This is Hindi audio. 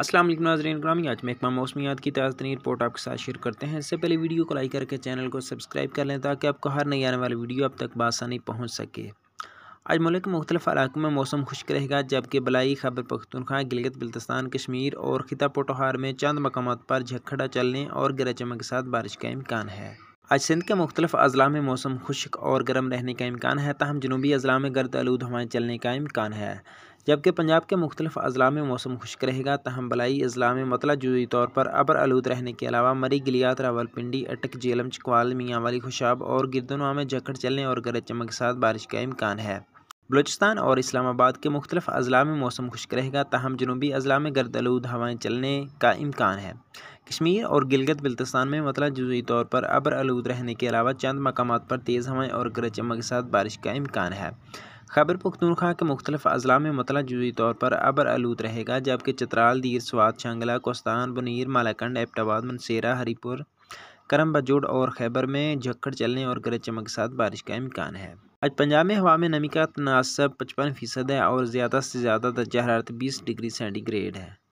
असलम नाजरीन ग्रामी आज मैं मौसमियात की ताज़ा तरीन रिपोर्ट आपके साथ शेयर करते हैं इससे पहले वीडियो को लाइक करके चैनल को सब्सक्राइब कर लें ताकि आपको हर नई आने वाली वीडियो अब तक बासानी पहुँच सके आज मुल्क के मुख्तलिफ इलाकों में मौसम खुश्क रहेगा जबकि बलाई खबर पख्तनख्वा गिलगित बल्तिस्तान कश्मीर और खिता पोटोहार में चंद मकाम पर झक्खड़ा चलने और गरज चमक के साथ बारिश का इम्कान है आज सिंध के मुख्तलिफ अजला में मौसम खुश्क और गर्म रहने का इम्कान है तहम जनूबी अजला में गर्द आलूद हवाएं चलने का इम्कान है जबकि पंजाब के मुख्तलिफ अजला में मौसम खुश्क रहेगा तहम बलाई अजला में मतला जुजी तौर पर अबर आलूद रहने के अलावा मरी गलियात रावलपिंडी अटक जेलम चकवाल वाली खुशाब और गिरदनवा में जकड़ चलने और गरज चमक के साथ बारिश का इम्कान है बलोचिस्तान और इस्लामाबाद के मुख्तलिफ अजला में मौसम खुश्क रहेगा तहम जनूबी अजला में गर्द आलूद हवाएँ चलने का इम्कान है कश्मीर और गिलगित बल्तिस्तान में मतला जुजी तौर पर अबर आलूद रहने के अलावा चंद मकाम पर तेज़ हवाएँ और गरज चमक के साथ बारिश का इम्कान है खैबर पुख्तनखा के मुख्तलिफ अजला में मतला जुजी तौर पर अबर आलूद रहेगा जबकि चतराल दीर स्वाद शंगला कोस्तान बनीर मालाकंड एपटाबाद मनसेरा हरीपुर करम बजोड़ और खैबर में झक्खड़ चलने और गरज चमक के साथ बारिश का इम्कान है आज पंजाब में हवा में नमी का तनासब पचपन फीसद है और ज़्यादा से ज़्यादा दर्जा हरारत बीस डिग्री सेंटीग्रेड है